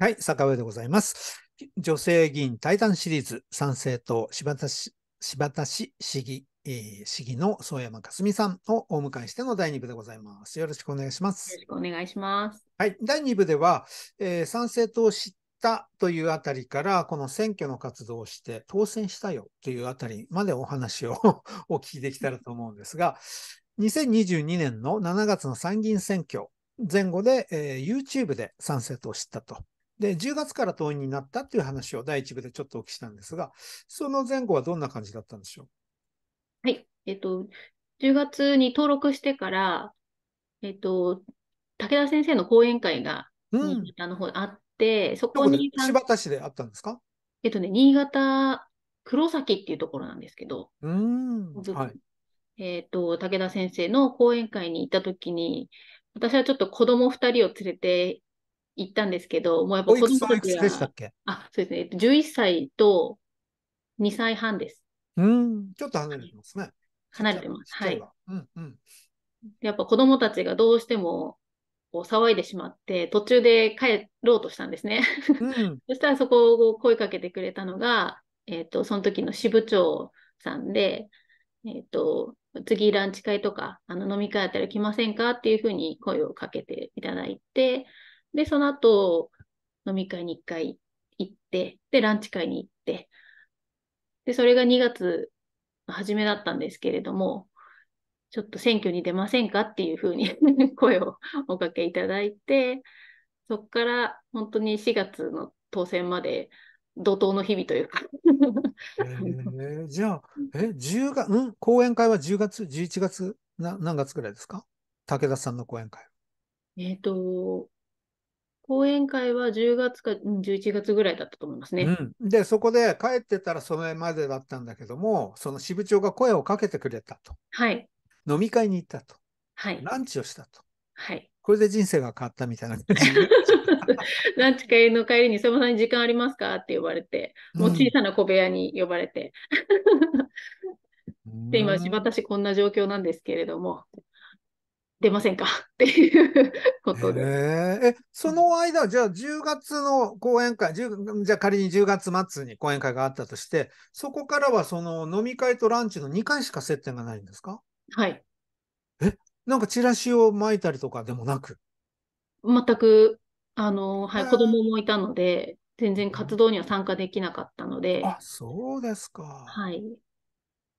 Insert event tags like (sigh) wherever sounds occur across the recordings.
はい、坂上でございます。女性議員対談シリーズ、参政党柴田市柴田市市議、えー、市議の総山かすみさんをお迎えしての第2部でございます。よろしくお願いします。よろしくお願いします。はい、第2部では、えー、参政党を知ったというあたりから、この選挙の活動をして当選したよというあたりまでお話を (laughs) お聞きできたらと思うんですが、2022年の7月の参議院選挙前後で、えー、YouTube で参政党を知ったとで、10月から党員になったっていう話を第1部でちょっとお聞きしたんですが、その前後はどんな感じだったんでしょうはい、えっと、10月に登録してから、えっと、武田先生の講演会がん、あの方あって、そこに。柴田市であったんですかえっとね、新潟黒崎っていうところなんですけど、うんはい、えっと、武田先生の講演会に行った時に、私はちょっと子供2人を連れて行ったんですけど、もうやっぱ子供たちが。でしたっけあ、そうですね。11歳と2歳半です。うん、ちょっと離れてますね。離れてます。はい。うんうん。やっぱ子供たちがどうしてもこう騒いでしまって、途中で帰ろうとしたんですね。うん、(laughs) そしたらそこを声かけてくれたのが、えっ、ー、と、その時の支部長さんで、えっ、ー、と、次ランチ会とか、あの飲み会あったら来ませんかっていうふうに声をかけていただいて、で、その後、飲み会に1回行って、で、ランチ会に行って、で、それが2月初めだったんですけれども、ちょっと選挙に出ませんかっていうふうに (laughs) 声をおかけいただいて、そこから本当に4月の当選まで怒涛の日々というかえー、じゃあ、え、10月、うん、講演会は10月、11月な、何月ぐらいですか武田さんの講演会。えっ、ー、と、講演会は10月か11月ぐらいだったと思いますね。うん、で、そこで帰ってたらそのれまでだったんだけども、その支部長が声をかけてくれたと。はい。飲み会に行ったと。はい。ランチをしたと。はい。これで人生が変わったみたいな感じ。(laughs) ランチ会の帰りに、さまさんに時間ありますかって呼ばれて、もう小さな小部屋に呼ばれて。うん、で、今、私こんな状況なんですけれども、出ませんか (laughs) っていうことで。えその間、じゃあ10月の講演会、じゃあ仮に10月末に講演会があったとして、そこからはその飲み会とランチの2回しか接点がないんですかはい。え、なんかチラシを巻いたりとかでもなく全く、あの、はい、子供もいたので、全然活動には参加できなかったので。あ、そうですか。はい。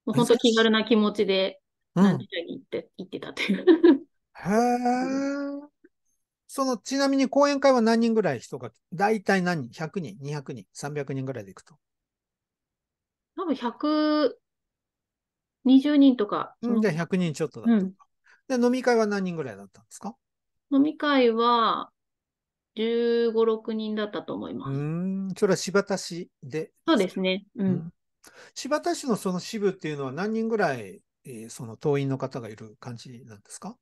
もう本当気軽な気持ちで何時代に行って、行ってたという。へえ。その、ちなみに講演会は何人ぐらい人が、大体何人 ?100 人、200人、300人ぐらいで行くと。多分120人とか。うん、じゃあ100人ちょっとだった、うん、で、飲み会は何人ぐらいだったんですか飲み会は15、6人だったと思います。うん、それは柴田市で。そうですね。うん。うん、柴田市のその支部っていうのは何人ぐらいえー、その党員の方がいる感じなんですか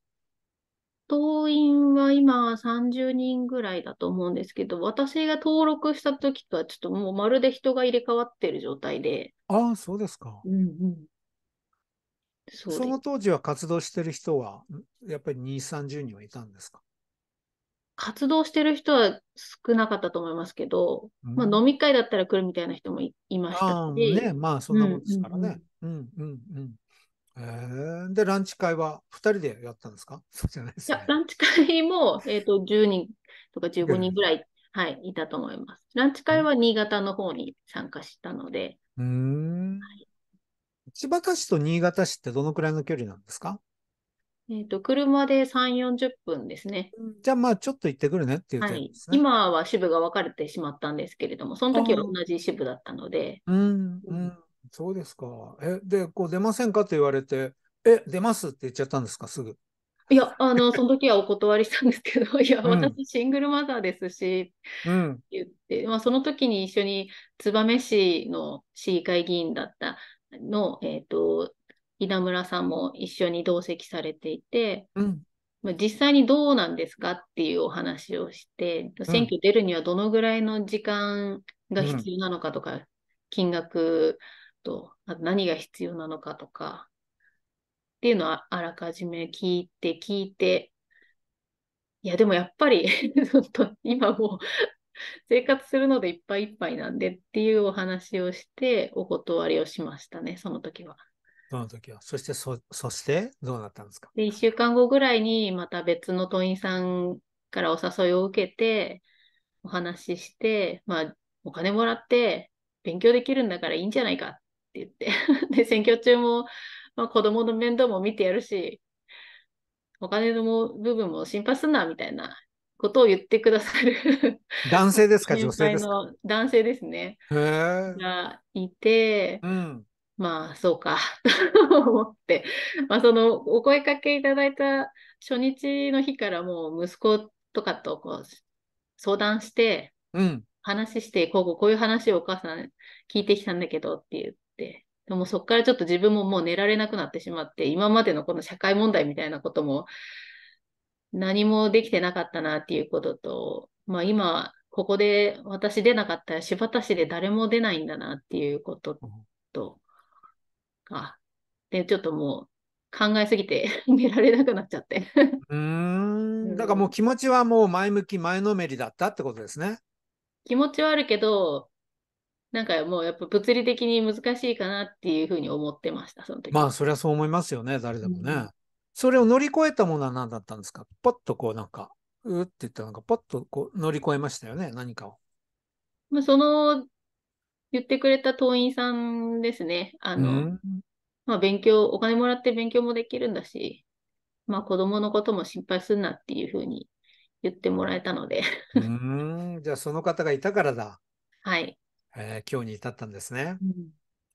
党員は今30人ぐらいだと思うんですけど、私が登録した時とはちょっともうまるで人が入れ替わってる状態で。ああ、そうですか。うんうん。そその当時は活動してる人は、やっぱり2、30人はいたんですか活動してる人は少なかったと思いますけど、うん、まあ飲み会だったら来るみたいな人もいましたし。あね、まあそんなもんですからね。うんうんうん。えー、で、ランチ会は2人でやったんですかそうじゃないです、ね、ランチ会も、(laughs) えーと、10人とか15人ぐらい、はい、いたと思います。ランチ会は新潟の方に参加したので。うん、はい、千葉市と新潟市ってどのくらいの距離なんですかえっ、と、車で3、40分ですね。じゃあまあ、ちょっと行ってくるねっていう、ね、はい。今は支部が分かれてしまったんですけれども、その時は同じ支部だったので。うん、うん、そうですか。え、で、こう出ませんかって言われて、え、出ますって言っちゃったんですか、すぐ。いや、あの、(laughs) その時はお断りしたんですけど、いや、私シングルマザーですし、うん。言って、まあ、その時に一緒に燕市の市議会議員だったの、えっと、稲村さんも一緒に同席されていて、うん。まあ、実際にどうなんですかっていうお話をして、う選挙出るにはどのぐらいの時間が必要なのかとか、金額と、あと何が必要なのかとか、っていうのはあらかじめ聞いて聞いて、いやでもやっぱり (laughs) 今もう生活するのでいっぱいいっぱいなんでっていうお話をしてお断りをしましたね、その時は。その時は。そしてそ、そしてどうなったんですかで ?1 週間後ぐらいにまた別の党員さんからお誘いを受けて、お話しして、まあ、お金もらって勉強できるんだからいいんじゃないかっって言って (laughs) で、選挙中も、まあ、子供の面倒も見てやるし、お金の部分も心配すんな、みたいなことを言ってくださる (laughs) 男性ですか、女性ですか男性ですね。がいて、うん、まあ、そうかと思って、まあ、その、お声かけいただいた初日の日からもう息子とかとこう相談して、うん、話して、こうこうこういう話をお母さん聞いてきたんだけどって言っ。でもそこからちょっと自分ももう寝られなくなってしまって、今までのこの社会問題みたいなことも何もできてなかったなっていうことと、まあ今、ここで私出なかったら柴田市で誰も出ないんだなっていうことと、あ、で、ちょっともう考えすぎて (laughs) 寝られなくなっちゃってうん。だからもう気持ちはもう前向き前のめりだったってことですね。気持ちはあるけど、なんかもうやっぱ物理的に難しいかなっていうふうに思ってました、その時。まあ、そりゃそう思いますよね、誰でもね。うん、それを乗り越えたものは何だったんですかパッとこうなんか、うって言ったなんかパッとこう乗り越えましたよね、何かを。まあ、その、言ってくれた党員さんですね。あの、うん、まあ、勉強、お金もらって勉強もできるんだし、まあ、子供のことも心配すんなっていうふうに言ってもらえたので。うん、じゃあその方がいたからだ。はい。えー、今日に至ったんですね、うん、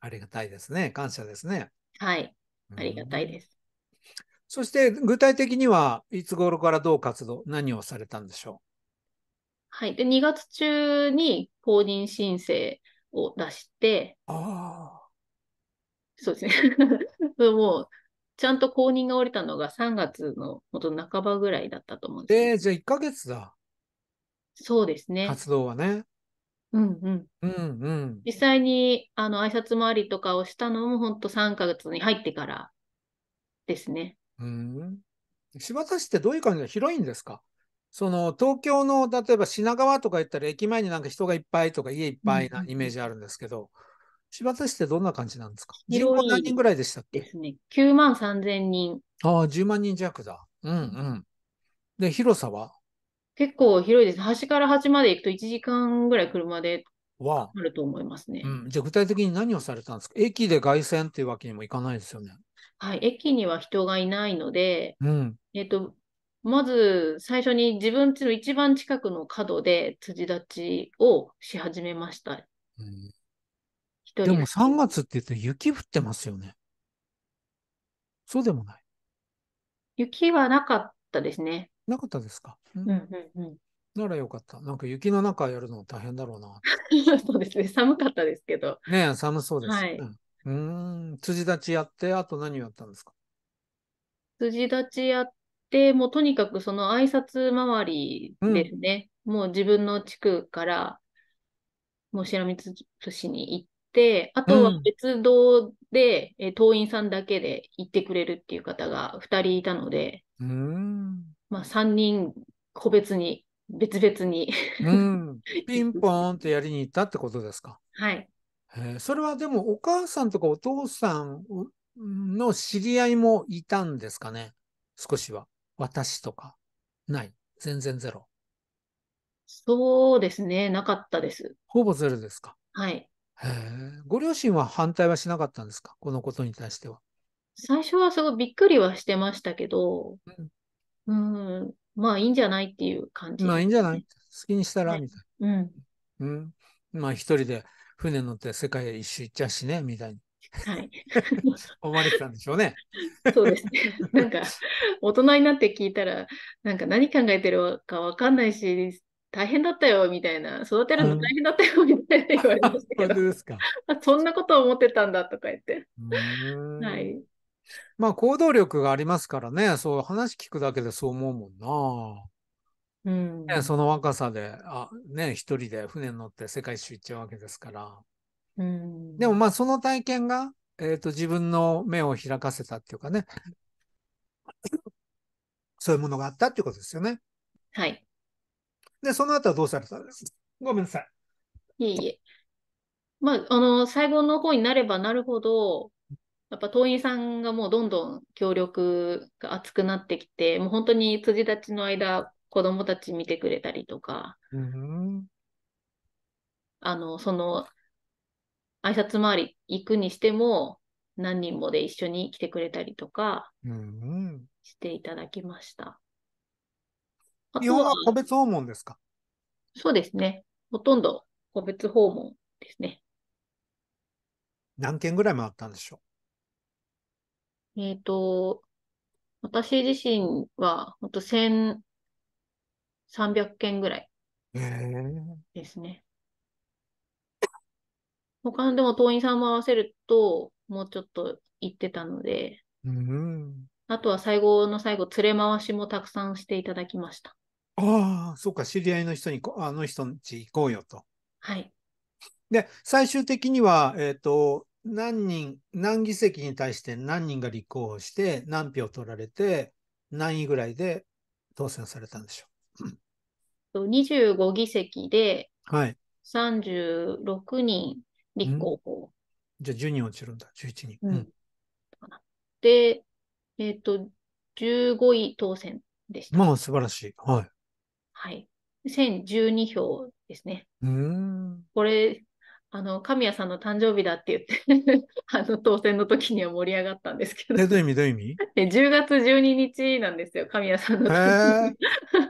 ありがたいですね。感謝ですね。はい。ありがたいです。うん、そして具体的にはいつ頃からどう活動、何をされたんでしょうはい。で、2月中に公認申請を出して、ああ。そうですね。(laughs) もう、ちゃんと公認が降りたのが3月の元半ばぐらいだったと思うんです。えー、じゃあ1ヶ月だ。そうですね。活動はね。うんうん。うんうん。実際に、あの、挨拶回りとかをしたのも、本当3か月に入ってからですね。うん。柴田市ってどういう感じで広いんですかその、東京の、例えば品川とか行ったら、駅前になんか人がいっぱいとか、家いっぱいなイメージあるんですけど、うん、柴田市ってどんな感じなんですか人口何人ぐらいでしたっけですね。9万3000人。ああ、10万人弱だ。うんうん。で、広さは結構広いです。端から端まで行くと1時間ぐらい車であると思いますね。うん、じゃあ具体的に何をされたんですか駅で凱旋っていうわけにもいかないですよね。はい、駅には人がいないので、うん、えっ、ー、と、まず最初に自分ちの一番近くの角で辻立ちをし始めました。うん、でも3月って言うと雪降ってますよね。そうでもない。雪はなかったですね。なかったですか。うんうんうん。ならよかった。なんか雪の中やるの大変だろうな。(laughs) そうですね。寒かったですけど。ね寒そうです。はい、うん。辻立ちやって、あと何をやったんですか辻立ちやって、もうとにかくその挨拶回りですね。うん、もう自分の地区から、もう白光市に行って、あとは別道で、うん、党員さんだけで行ってくれるっていう方が2人いたので、うんまあ、3人個別に別々にうん、(laughs) ピンポーンってやりに行ったってことですか。はい、えー、それはでもお母さんとかお父さんの知り合いもいたんですかね少しは。私とか。ない。全然ゼロ。そうですね。なかったです。ほぼゼロですか。はい。へご両親は反対はしなかったんですかこのことに対しては。最初はすごいびっくりはしてましたけど、うん、うん、まあいいんじゃないっていう感じ、ね、まあいいんじゃない好きにしたら、みたいな、うん。うん。まあ一人で船乗って世界一周行っちゃうしね、みたいに。はい。(laughs) 思われてたんでしょうね。そうですね。(laughs) なんか、大人になって聞いたら、なんか何考えてるかわかんないし、大変だったよみたいな、育てるの大変だったよみたいな言われましたけど、う (laughs) ん、そんなこと思ってたんだとか言って。はい。まあ行動力がありますからね、そう話聞くだけでそう思うもんな。うん、ね、その若さで、あ、ね、一人で船に乗って世界一周行っちゃうわけですから。うん、でもまあその体験が、えっ、ー、と自分の目を開かせたっていうかね、(coughs) そういうものがあったっていうことですよね。はい。で、その後はどうされたんですごめんなさい。いえいえ。まあ、あの、最後の方になればなるほど、やっぱ党員さんがもうどんどん協力が厚くなってきて、もう本当に辻立ちの間、子供たち見てくれたりとか、うん、あの、その、挨拶回り行くにしても、何人もで一緒に来てくれたりとか、していただきました。うん、本は個別訪問ですかそうですね。ほとんど個別訪問ですね。何件ぐらい回ったんでしょうえっ、と、私自身は、ほんと1300件ぐらいえですね。他のでも党員さんも合わせると、もうちょっと行ってたので、うん、あとは最後の最後、連れ回しもたくさんしていただきました。ああ、そうか、知り合いの人に、あの人んち行こうよと。はい。で、最終的には、えっ、と、何人、何議席に対して何人が立候補して、何票取られて、何位ぐらいで当選されたんでしょう。25議席で、36人立候補。じゃあ10人落ちるんだ、11人。うん、で、えっ、ー、と、15位当選でした。まあ、素晴らしい。はい。はい。1012票ですね。これ、あの神谷さんの誕生日だって言って (laughs) あの当選の時には盛り上がったんですけど。えどういう意味どういう意味 ?10 (laughs) 月12日なんですよ、神谷さんの誕生日。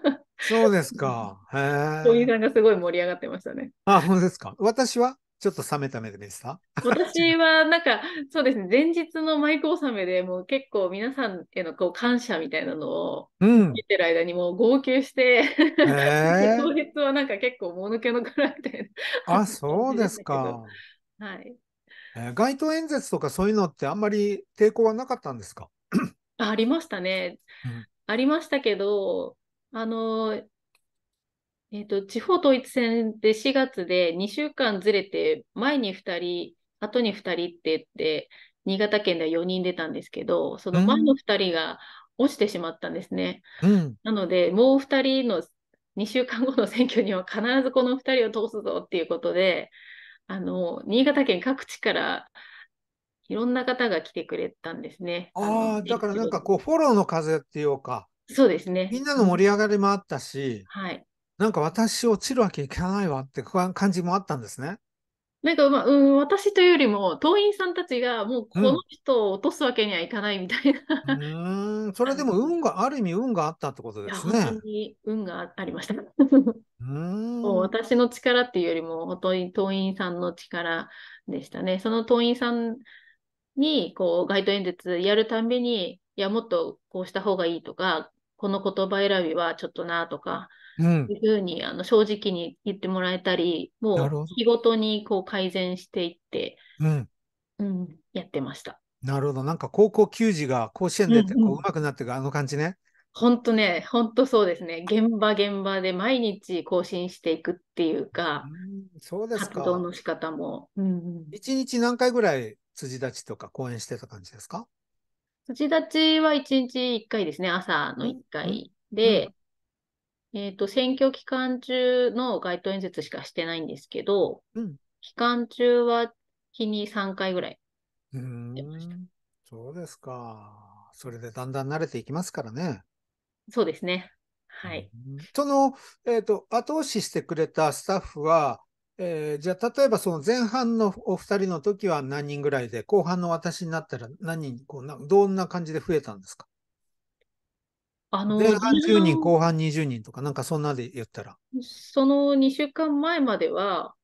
(laughs) そうですか。へえ。小木さんがすごい盛り上がってましたね。あ、本当ですか。私はちょっと冷めた目で見てた私はなんかそうですね前日のマイク納めでもう結構皆さんへのこう感謝みたいなのを見てる間にもう号泣して、うん、えー、(laughs) 当日はなんか結構もぬけの殻みたいな。あそうですか。はい、えー、街頭演説とかそういうのってあんまり抵抗はなかったんですかありましたね、うん、ありましたけどあのえーと、地方統一選で4月で2週間ずれて、前に2人、後に2人って言って、新潟県では4人出たんですけど、その前の2人が落ちてしまったんですね。うん、なので、もう2人の2週間後の選挙には必ずこの2人を通すぞっていうことで、あの新潟県各地からいろんな方が来てくれたんですね。ああ、だからなんかこう、フォローの風っていうか、そうですね。みんなの盛り上がりもあったし、はい、なんか私落ちるわけいかないわって感じもあったんですね。なんか、まあ、うん、私というよりも、党員さんたちがもうこの人を落とすわけにはいかないみたいな、うん。んそれでも運が、ある意味運があったってことですね。本当に運がありました。うんもう私の力っていうよりも、本当に党員さんの力でしたね。その党員さんに、こう、街頭演説やるたんびに、いや、もっとこうした方がいいとか、この言葉選びはちょっとなとか、うん、いうふうにあの正直に言ってもらえたり、もう日ごとにこう改善していって、うん、うん、やってました。なるほど、なんか高校球児が甲子園でこう上くなっていく、あの感じね。本当ね、本当そうですね、現場現場で毎日更新していくっていうか、うん、そうですか活動の仕方も。うん、1日何回ぐらい辻立ちとか講演してた感じですか辻立ちは1日1回ですね、朝の1回で、えっ、ー、と、選挙期間中の街頭演説しかしてないんですけど、うん、期間中は日に3回ぐらい出ました。そうですか。それでだんだん慣れていきますからね。そうですね。はい。その、えっ、ー、と、後押ししてくれたスタッフは、えー、じゃあ、例えばその前半のお二人の時は何人ぐらいで、後半の私になったら何人、こうなどんな感じで増えたんですかあの前半10人、後半20人とか、なんかそんなで言ったら。その2週間前までは、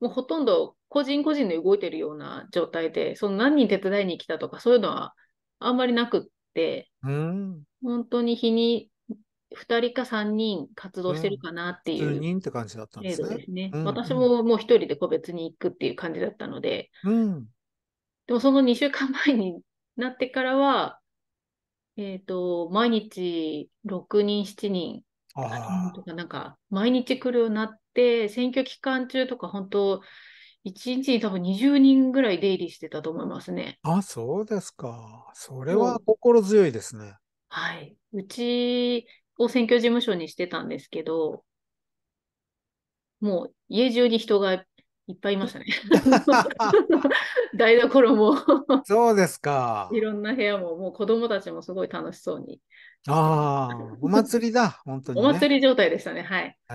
もうほとんど個人個人で動いてるような状態で、その何人手伝いに来たとか、そういうのはあんまりなくって、うん、本当に日に2人か3人活動してるかなっていう。数人って感じだったんですね。すねうんうん、私ももう1人で個別に行くっていう感じだったので、うん、でもその2週間前になってからは、えっ、ー、と、毎日6人、7人とか、なんか、毎日来るようになって、選挙期間中とか、本当、1日に多分20人ぐらい出入りしてたと思いますね。あ、そうですか。それは心強いですね。はい。うちを選挙事務所にしてたんですけど、もう家中に人がいっいっぱいいましたね。(laughs) 台所もそうですか。いろんな部屋も、もう子供たちもすごい楽しそうに。ああ、お祭りだ、本当に、ね、お祭り状態でしたね、はい。ええ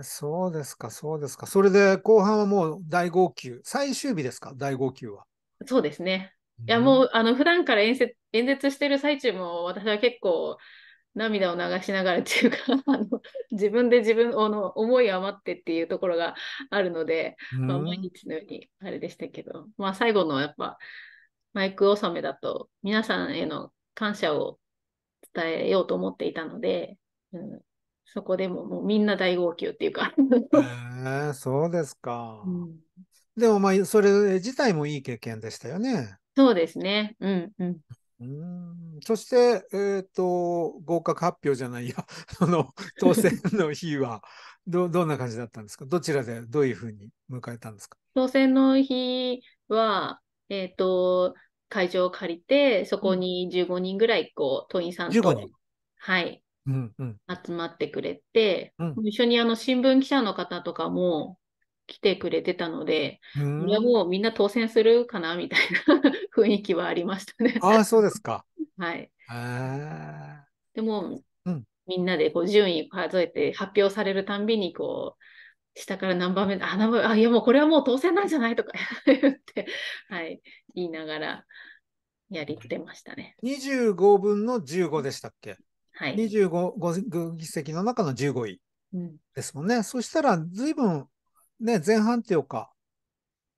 ー、そうですか、そうですか。それで後半はもう大号泣、最終日ですか、大号泣は。そうですね。いや、もう、あの、普段から演説演説してる最中も、私は結構、涙を流しながらっていうか (laughs) あの自分で自分の思い余ってっていうところがあるので、まあ、毎日のようにあれでしたけど、まあ、最後のやっぱマイク納めだと皆さんへの感謝を伝えようと思っていたので、うん、そこでももうみんな大号泣っていうかえ (laughs) そうですか、うん、でもまあそれ自体もいい経験でしたよね。そうですね。うんうん。うんそして、えーと、合格発表じゃないやそ (laughs) の当選の日は (laughs) どどんな感じだったんですかどちらでどういうふうに迎えたんですか当選の日は、えーと、会場を借りてそこに15人ぐらいこう党員さんと、はい、うんうん、集まってくれて、うん、一緒にあの新聞記者の方とかも来てくれてたので、これもうみんな当選するかなみたいな (laughs) 雰囲気はありましたねああ、そうですか。(laughs) はい。でも、うん、みんなでこう順位数えて発表されるたんびにこう下から何番目あ何番あいやもうこれはもう当選なんじゃないとか (laughs) 言って、はい、言いながらやりてましたね。25分の15でしたっけはい。25議席の中の15位ですもんね。うん、そしたらずいぶんね、前半っていうか、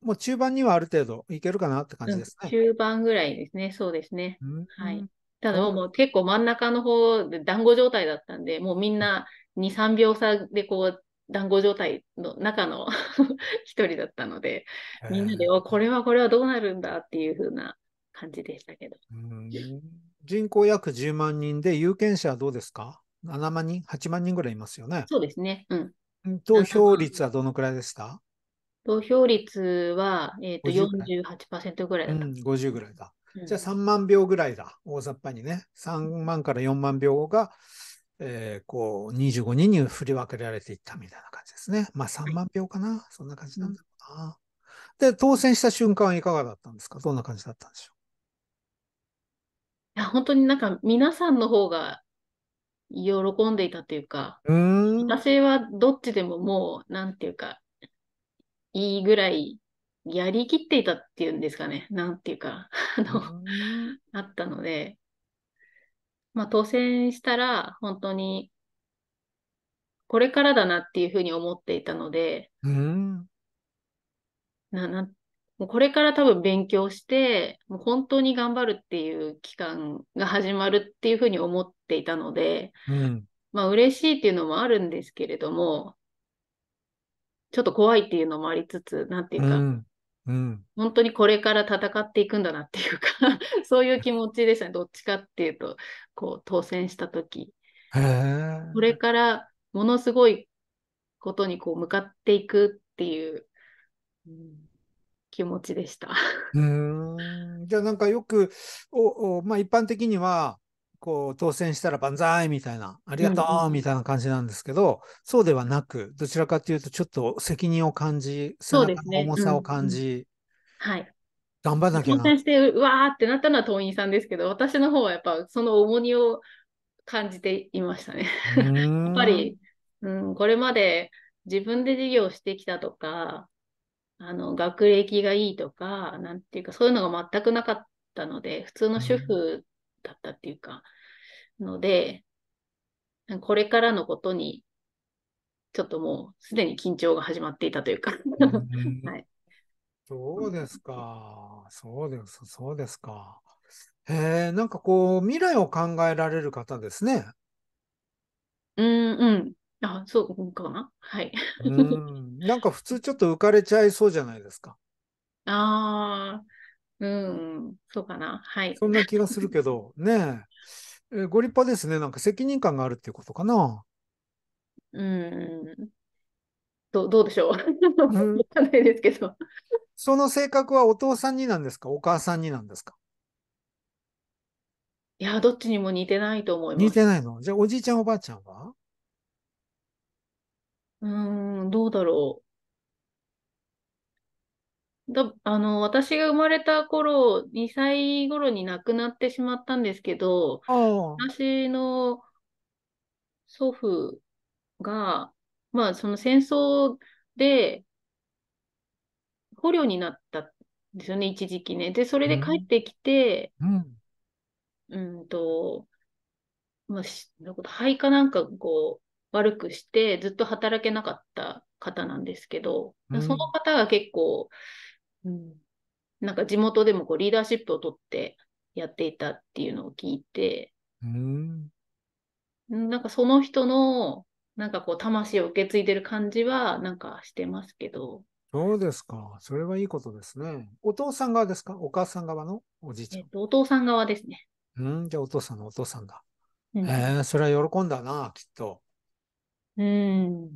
もう中盤にはある程度いけるかなって感じですね。中盤ぐらいですね、そうですね。はい。ただもう結構真ん中の方で団子状態だったんで、もうみんな2、3秒差でこう、団子状態の中の (laughs) 一人だったので、みんなで、これはこれはどうなるんだっていう風な感じでしたけど。人口約10万人で、有権者はどうですか ?7 万人、8万人ぐらいいますよね。そうですね。うん。投票率はどのくらいですか投票率は、えーと、48%ぐらいだうん、50ぐらいだ。じゃあ3万票ぐらいだ、大雑把にね。3万から4万票が、えー、こう25人に振り分けられていったみたいな感じですね。まあ3万票かな、はい、そんな感じなんだろうな。で、当選した瞬間はいかがだったんですかどんな感じだったんでしょういや本当になんか皆さんの方が喜んでいたというか、う性私はどっちでももう、なんていうか、いいぐらいやりきっていたっていうんですかね、なんていうか、あの、あったので、まあ、当選したら、本当に、これからだなっていうふうに思っていたので、うん、な、なんもうこれから多分勉強して、もう本当に頑張るっていう期間が始まるっていうふうに思っていたので、うん、まあ嬉しいっていうのもあるんですけれども、ちょっと怖いっていうのもありつつ、なんていうか、うんうん、本当にこれから戦っていくんだなっていうか (laughs) そういう気持ちでしたね、どっちかっていうと、こう当選した時これからものすごいことにこう向かっていくっていう、うん気持ちでした。うんじゃあなんかよくおお、まあ、一般的にはこう当選したら万歳みたいなありがとうみたいな感じなんですけど、うんうん、そうではなくどちらかというとちょっと責任を感じ重さを感じ、うんうん、はい頑張らなきゃな当選してうわーってなったのは党員さんですけど私の方はやっぱその重荷を感じていましたね (laughs) やっぱり、うん、これまで自分で事業してきたとかあの学歴がいいとか、なんていうか、そういうのが全くなかったので、普通の主婦だったっていうか、ので、これからのことに、ちょっともうすでに緊張が始まっていたというか (laughs) はい。そうですか。そうです、そうですか。へえ、なんかこう、未来を考えられる方ですね。うんうん。あ、そうかなはい。うんなんか普通ちょっと浮かれちゃいそうじゃないですか。(laughs) ああ、うん、そうかな。はい。そんな気がするけど、(laughs) ねええご立派ですね。なんか責任感があるっていうことかな。うん。どどうでしょう。(laughs) わかんないですけど。その性格はお父さんになんですかお母さんになんですかいや、どっちにも似てないと思います。似てないのじゃあ、おじいちゃん、おばあちゃんはうん、どうだろう。だ、あの、私が生まれた頃、2歳頃に亡くなってしまったんですけど、ああ、私の祖父が、まあ、その戦争で捕虜になったんですよね、一時期ね。で、それで帰ってきて、うん、んと、まあ、しなんか肺かなんかこう、悪くしてずっと働けなかった方なんですけど、うん、その方が結構、うん、なんか地元でもこうリーダーシップを取ってやっていたっていうのを聞いて、うん、なんかその人のなんかこう魂を受け継いでる感じはなんかしてますけど。そうですか。それはいいことですね。お父さん側ですかお母さん側のおじいちゃん、えっと、お父さん側ですね。うん、じゃあお父さんのお父さんだ。うん、えー、それは喜んだな、きっと。うん。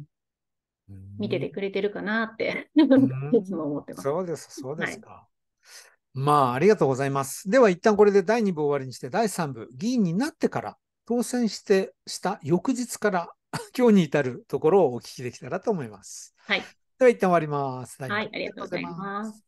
見ててくれてるかなって (laughs) いつも思ってます。そうです、そうですか。はい、まあ、ありがとうございます。では、一旦これで第2部終わりにして、第3部、議員になってから、当選してした翌日から、(laughs) 今日に至るところをお聞きできたらと思います。はい。では、一旦終わります。はい、ありがとうございます。